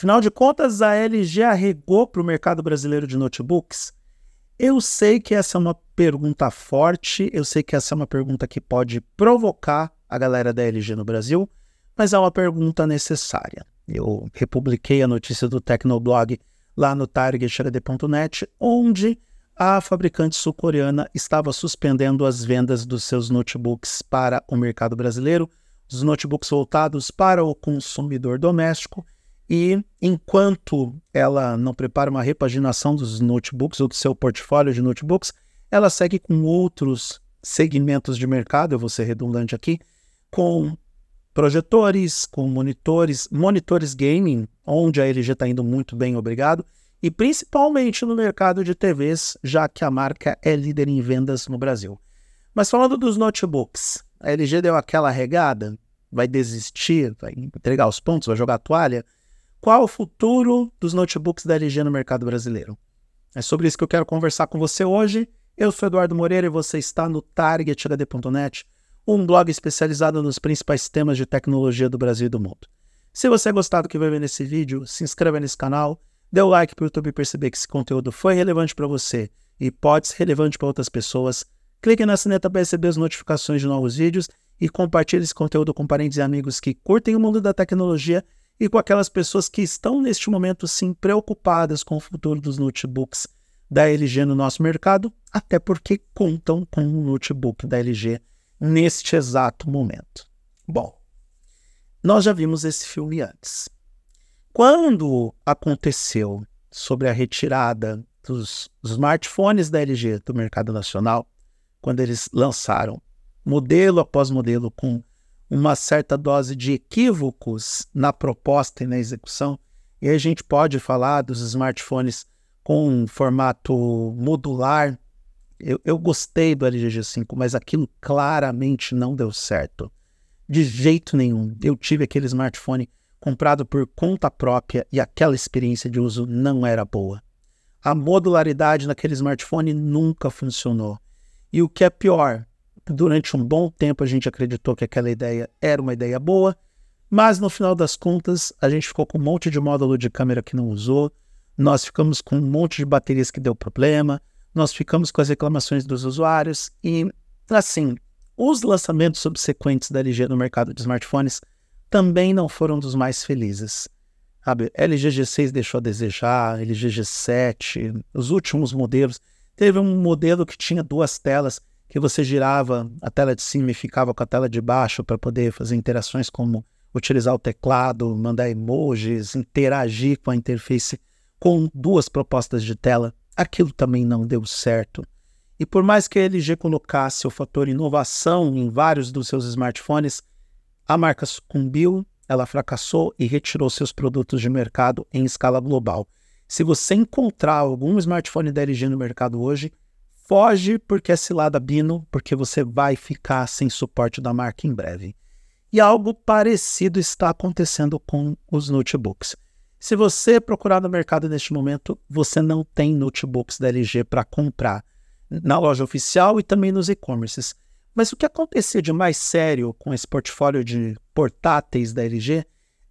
Afinal de contas, a LG arregou para o mercado brasileiro de notebooks? Eu sei que essa é uma pergunta forte, eu sei que essa é uma pergunta que pode provocar a galera da LG no Brasil, mas é uma pergunta necessária. Eu republiquei a notícia do Tecnoblog lá no target.net, onde a fabricante sul-coreana estava suspendendo as vendas dos seus notebooks para o mercado brasileiro, os notebooks voltados para o consumidor doméstico, e enquanto ela não prepara uma repaginação dos notebooks ou do seu portfólio de notebooks, ela segue com outros segmentos de mercado, eu vou ser redundante aqui, com projetores, com monitores, monitores gaming, onde a LG está indo muito bem, obrigado, e principalmente no mercado de TVs, já que a marca é líder em vendas no Brasil. Mas falando dos notebooks, a LG deu aquela regada, vai desistir, vai entregar os pontos, vai jogar a toalha. Qual o futuro dos notebooks da LG no mercado brasileiro? É sobre isso que eu quero conversar com você hoje. Eu sou Eduardo Moreira e você está no TargetHD.net, um blog especializado nos principais temas de tecnologia do Brasil e do mundo. Se você é gostar do que vai ver nesse vídeo, se inscreva nesse canal, dê o like para o YouTube perceber que esse conteúdo foi relevante para você e pode ser relevante para outras pessoas. Clique na sineta para receber as notificações de novos vídeos e compartilhe esse conteúdo com parentes e amigos que curtem o mundo da tecnologia e com aquelas pessoas que estão neste momento sim preocupadas com o futuro dos notebooks da LG no nosso mercado, até porque contam com um notebook da LG neste exato momento. Bom, nós já vimos esse filme antes. Quando aconteceu sobre a retirada dos smartphones da LG do mercado nacional, quando eles lançaram modelo após modelo com uma certa dose de equívocos na proposta e na execução. E a gente pode falar dos smartphones com um formato modular. Eu, eu gostei do LG G5, mas aquilo claramente não deu certo. De jeito nenhum. Eu tive aquele smartphone comprado por conta própria e aquela experiência de uso não era boa. A modularidade naquele smartphone nunca funcionou. E o que é pior, durante um bom tempo a gente acreditou que aquela ideia era uma ideia boa, mas no final das contas a gente ficou com um monte de módulo de câmera que não usou, nós ficamos com um monte de baterias que deu problema, nós ficamos com as reclamações dos usuários e, assim, os lançamentos subsequentes da LG no mercado de smartphones também não foram dos mais felizes. Sabe, LG G6 deixou a desejar, LG G7, os últimos modelos. Teve um modelo que tinha duas telas, que você girava a tela de cima e ficava com a tela de baixo para poder fazer interações como utilizar o teclado, mandar emojis, interagir com a interface com duas propostas de tela. Aquilo também não deu certo. E por mais que a LG colocasse o fator inovação em vários dos seus smartphones, a marca sucumbiu, ela fracassou e retirou seus produtos de mercado em escala global. Se você encontrar algum smartphone da LG no mercado hoje, Foge porque é cilada Bino, porque você vai ficar sem suporte da marca em breve. E algo parecido está acontecendo com os notebooks. Se você procurar no mercado neste momento, você não tem notebooks da LG para comprar na loja oficial e também nos e-commerces. Mas o que aconteceu de mais sério com esse portfólio de portáteis da LG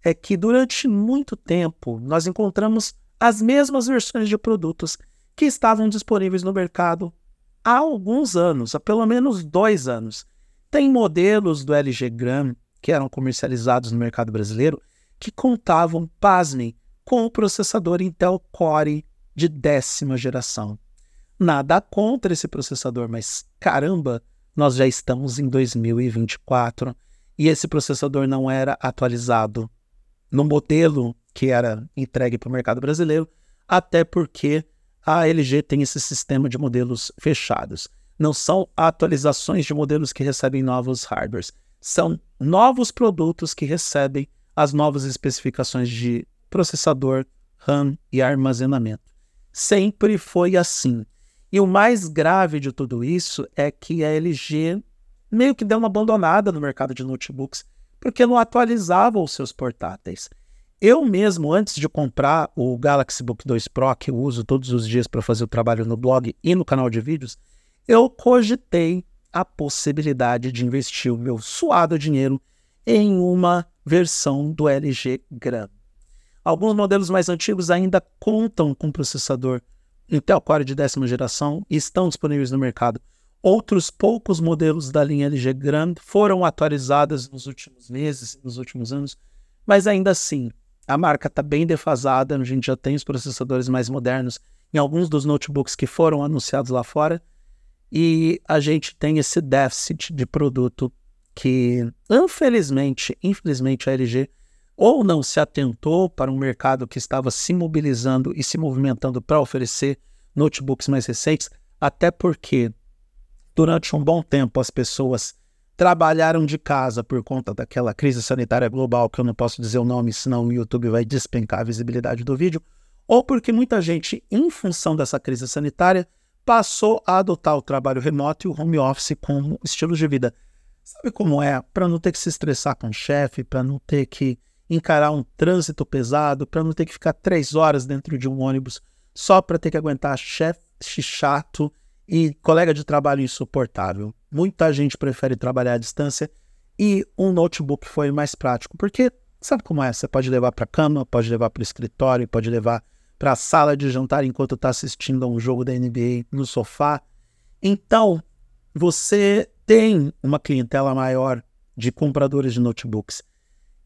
é que durante muito tempo nós encontramos as mesmas versões de produtos que estavam disponíveis no mercado há alguns anos, há pelo menos dois anos. Tem modelos do LG Gram que eram comercializados no mercado brasileiro que contavam, pasmem, com o processador Intel Core de décima geração. Nada contra esse processador, mas caramba, nós já estamos em 2024 e esse processador não era atualizado no modelo que era entregue para o mercado brasileiro, até porque a LG tem esse sistema de modelos fechados. Não são atualizações de modelos que recebem novos hardwares, são novos produtos que recebem as novas especificações de processador, RAM e armazenamento. Sempre foi assim. E o mais grave de tudo isso é que a LG meio que deu uma abandonada no mercado de notebooks, porque não atualizava os seus portáteis. Eu mesmo, antes de comprar o Galaxy Book 2 Pro, que eu uso todos os dias para fazer o trabalho no blog e no canal de vídeos, eu cogitei a possibilidade de investir o meu suado dinheiro em uma versão do LG Gram. Alguns modelos mais antigos ainda contam com processador Intel Core de décima geração e estão disponíveis no mercado. Outros poucos modelos da linha LG Gram foram atualizados nos últimos meses, nos últimos anos, mas ainda assim, a marca está bem defasada, a gente já tem os processadores mais modernos em alguns dos notebooks que foram anunciados lá fora, e a gente tem esse déficit de produto que, infelizmente, infelizmente a LG ou não se atentou para um mercado que estava se mobilizando e se movimentando para oferecer notebooks mais recentes, até porque durante um bom tempo as pessoas trabalharam de casa por conta daquela crise sanitária global, que eu não posso dizer o nome, senão o YouTube vai despencar a visibilidade do vídeo, ou porque muita gente, em função dessa crise sanitária, passou a adotar o trabalho remoto e o home office como estilo de vida. Sabe como é? Para não ter que se estressar com o chefe, para não ter que encarar um trânsito pesado, para não ter que ficar três horas dentro de um ônibus só para ter que aguentar chefe chato e colega de trabalho insuportável. Muita gente prefere trabalhar à distância e um notebook foi mais prático, porque sabe como é? Você pode levar para a cama, pode levar para o escritório, pode levar para a sala de jantar enquanto está assistindo a um jogo da NBA no sofá. Então, você tem uma clientela maior de compradores de notebooks.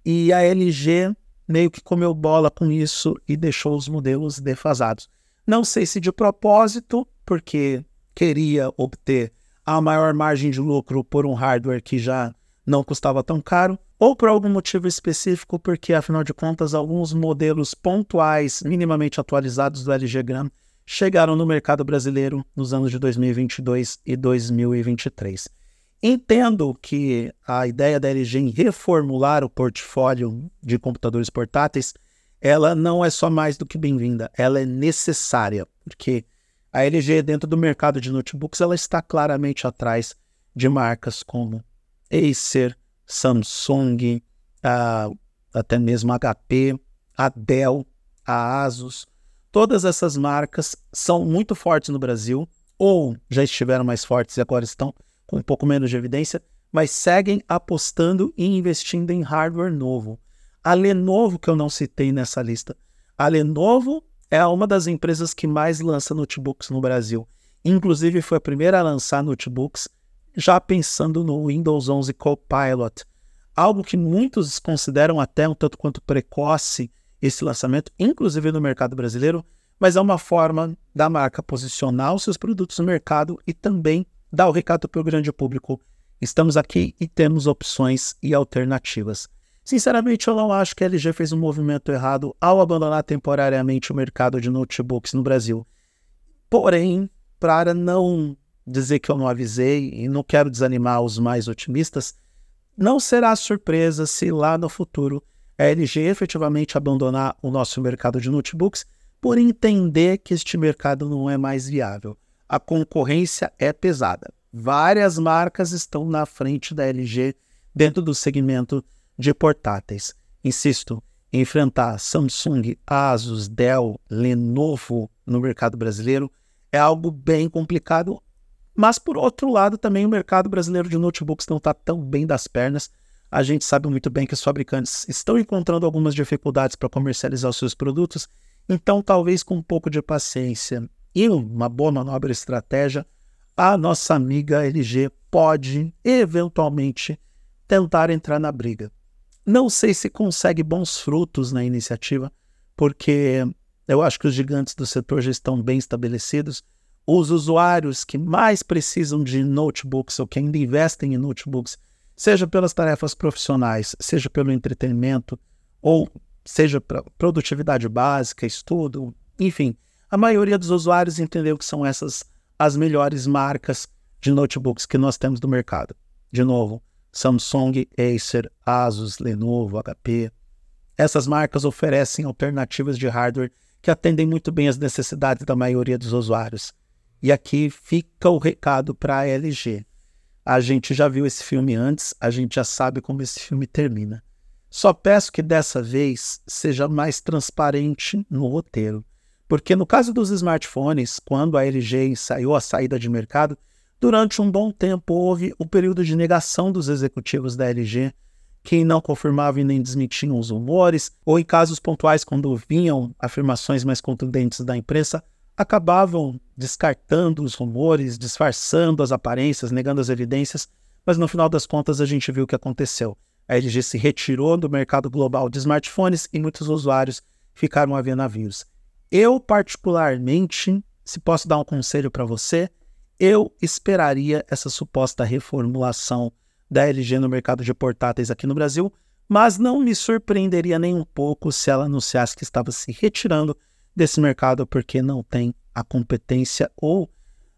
E a LG meio que comeu bola com isso e deixou os modelos defasados. Não sei se de propósito, porque queria obter a maior margem de lucro por um hardware que já não custava tão caro, ou por algum motivo específico, porque afinal de contas alguns modelos pontuais minimamente atualizados do LG Gram chegaram no mercado brasileiro nos anos de 2022 e 2023. Entendo que a ideia da LG em reformular o portfólio de computadores portáteis, ela não é só mais do que bem-vinda, ela é necessária, porque a LG, dentro do mercado de notebooks, ela está claramente atrás de marcas como Acer, Samsung, a, até mesmo HP, a Dell, a Asus. Todas essas marcas são muito fortes no Brasil, ou já estiveram mais fortes e agora estão com um pouco menos de evidência, mas seguem apostando e investindo em hardware novo. A Lenovo, que eu não citei nessa lista, a Lenovo é uma das empresas que mais lança notebooks no Brasil. Inclusive, foi a primeira a lançar notebooks já pensando no Windows 11 Copilot. Algo que muitos consideram até um tanto quanto precoce esse lançamento, inclusive no mercado brasileiro, mas é uma forma da marca posicionar os seus produtos no mercado e também dar o recado para o grande público. Estamos aqui e temos opções e alternativas. Sinceramente, eu não acho que a LG fez um movimento errado ao abandonar temporariamente o mercado de notebooks no Brasil. Porém, para não dizer que eu não avisei e não quero desanimar os mais otimistas, não será surpresa se lá no futuro a LG efetivamente abandonar o nosso mercado de notebooks por entender que este mercado não é mais viável. A concorrência é pesada. Várias marcas estão na frente da LG dentro do segmento de portáteis. Insisto, enfrentar Samsung, Asus, Dell, Lenovo no mercado brasileiro é algo bem complicado. Mas, por outro lado, também o mercado brasileiro de notebooks não está tão bem das pernas. A gente sabe muito bem que os fabricantes estão encontrando algumas dificuldades para comercializar os seus produtos, então, talvez com um pouco de paciência e uma boa manobra estratégia, a nossa amiga LG pode eventualmente tentar entrar na briga. Não sei se consegue bons frutos na iniciativa, porque eu acho que os gigantes do setor já estão bem estabelecidos. Os usuários que mais precisam de notebooks ou que ainda investem em notebooks, seja pelas tarefas profissionais, seja pelo entretenimento, ou seja para produtividade básica, estudo, enfim, a maioria dos usuários entendeu que são essas as melhores marcas de notebooks que nós temos no mercado. De novo, Samsung, Acer, Asus, Lenovo, HP. Essas marcas oferecem alternativas de hardware que atendem muito bem as necessidades da maioria dos usuários. E aqui fica o recado para a LG. A gente já viu esse filme antes, a gente já sabe como esse filme termina. Só peço que dessa vez seja mais transparente no roteiro. Porque no caso dos smartphones, quando a LG ensaiou a saída de mercado, Durante um bom tempo, houve o período de negação dos executivos da LG, que não confirmavam e nem desmentiam os rumores, ou em casos pontuais, quando vinham afirmações mais contundentes da imprensa, acabavam descartando os rumores, disfarçando as aparências, negando as evidências, mas no final das contas a gente viu o que aconteceu. A LG se retirou do mercado global de smartphones e muitos usuários ficaram a ver navios. Eu, particularmente, se posso dar um conselho para você, eu esperaria essa suposta reformulação da LG no mercado de portáteis aqui no Brasil, mas não me surpreenderia nem um pouco se ela anunciasse que estava se retirando desse mercado porque não tem a competência ou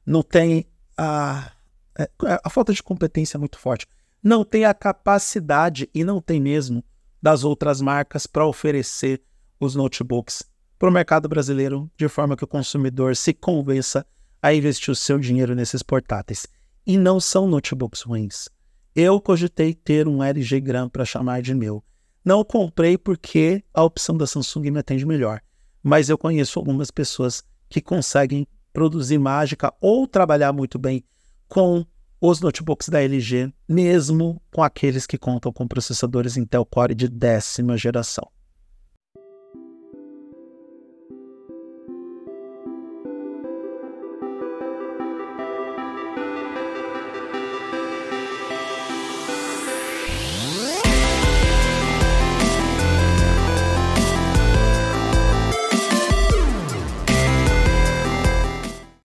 não tem a. É, a falta de competência é muito forte. Não tem a capacidade e não tem mesmo das outras marcas para oferecer os notebooks para o mercado brasileiro de forma que o consumidor se convença a investir o seu dinheiro nesses portáteis. E não são notebooks ruins. Eu cogitei ter um LG Gram para chamar de meu. Não comprei porque a opção da Samsung me atende melhor. Mas eu conheço algumas pessoas que conseguem produzir mágica ou trabalhar muito bem com os notebooks da LG, mesmo com aqueles que contam com processadores Intel Core de décima geração.